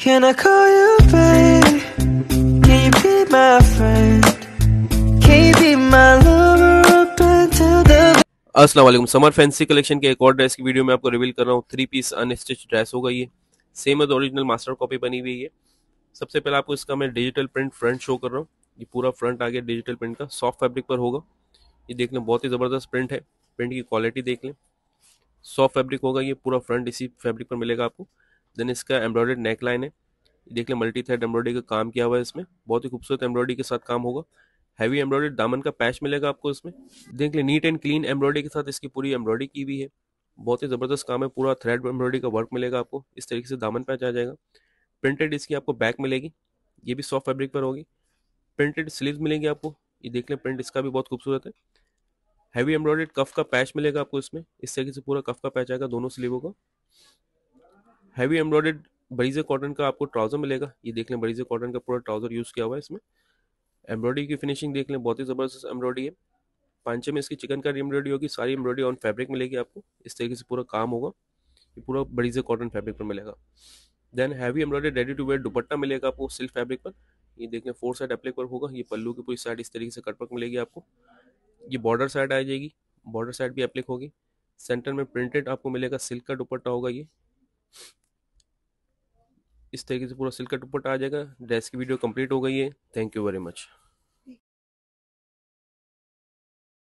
Can I call you babe? Can you be my friend? Can you be my lover up until the Aslam summer fancy collection के एक और dress की video में आपको reveal कर रहा हूँ थ्री पीस अनस्टिच ड्रेस होगा ये same as original master copy बनी हुई है सबसे पहले आपको इसका मैं डिजिटल प्रिंट फ्रंट शो कर रहा हूँ ये पूरा फ्रंट आ गया डिजिटल प्रिंट का सॉफ्ट फैब्रिक पर होगा ये देख लें बहुत ही ज़बरदस्त प्रिंट है प्रिंट की क्वालिटी देख लें सॉफ्ट फैब्रिक होगा ये पूरा फ्रंट इसी फैब्रिक पर मिलेगा आपको देन इसका एम्ब्रॉयड नेक लाइन है देख लें मल्टी थ्रेड एम्ब्रॉयडरी का काम किया हुआ है इसमें बहुत ही खूबसूरत एम्ब्रॉयडरी के साथ काम होगा हैवी एम्ब्रॉयडेड दामन का पैच मिलेगा आपको इसमें देख लें नीट एंड क्लीन एम्ब्रॉयडरी के साथ इसकी पूरी एम्ब्रॉयडरी की हुई है बहुत ही ज़बरदस्त काम है पूरा थ्रेड एम्ब्रॉयडरी का वर्क मिलेगा आपको इस तरीके से दामन पैच आ जाएगा प्रिंटेड इसकी आपको बैक मिलेगी ये भी सॉफ्ट फैब्रिक पर होगी प्रिंटेड स्लीव मिलेंगी आपको ये देख लें प्रिंट इसका भी बहुत खूबसूरत है हैवी एम्ब्रॉयडेड कफ का पैच मिलेगा आपको इसमें इस तरीके से पूरा कफ का पैच आएगा दोनों स्लीवों का हैवी एम्ब्रॉयडेड बरीजे कॉटन का आपको ट्राउज़र मिलेगा ये देख लें बरीजे कॉटन का पूरा ट्राउज़र यूज़ किया हुआ है इसमें एम्ब्रॉयडरी की फिनिशिंग देख लें बहुत ही ज़बरदस्त एम्ब्रॉयडरी है पांचे में इसकी चिकन का एम्ब्रॉयडरी होगी सारी एम्ब्रॉयडरी ऑन फैब्रिक मिलेगी आपको इस तरीके से पूरा काम होगा ये पूरा बरीजे कॉटन फैब्रिक पर मिलेगा then heavy embroidery ready to wear dupatta मिलेगा आपको सिल्क फैब्रिक पर ये देख लें फोर साइड एप्लिक पर होगा ये पल्लू की पूरी साइड इस तरीके से कटवर्क मिलेगी आपको ये बॉर्डर साइड आ जाएगी बॉर्डर साइड भी अप्लिक होगी सेंटर में प्रिंटेड आपको मिलेगा सिल्क का दुपट्टा होगा ये इस तरीके से पूरा सिल्क का दुपट्टा आ जाएगा ड्रेस की वीडियो कंप्लीट हो गई है थैंक यू वेरी मच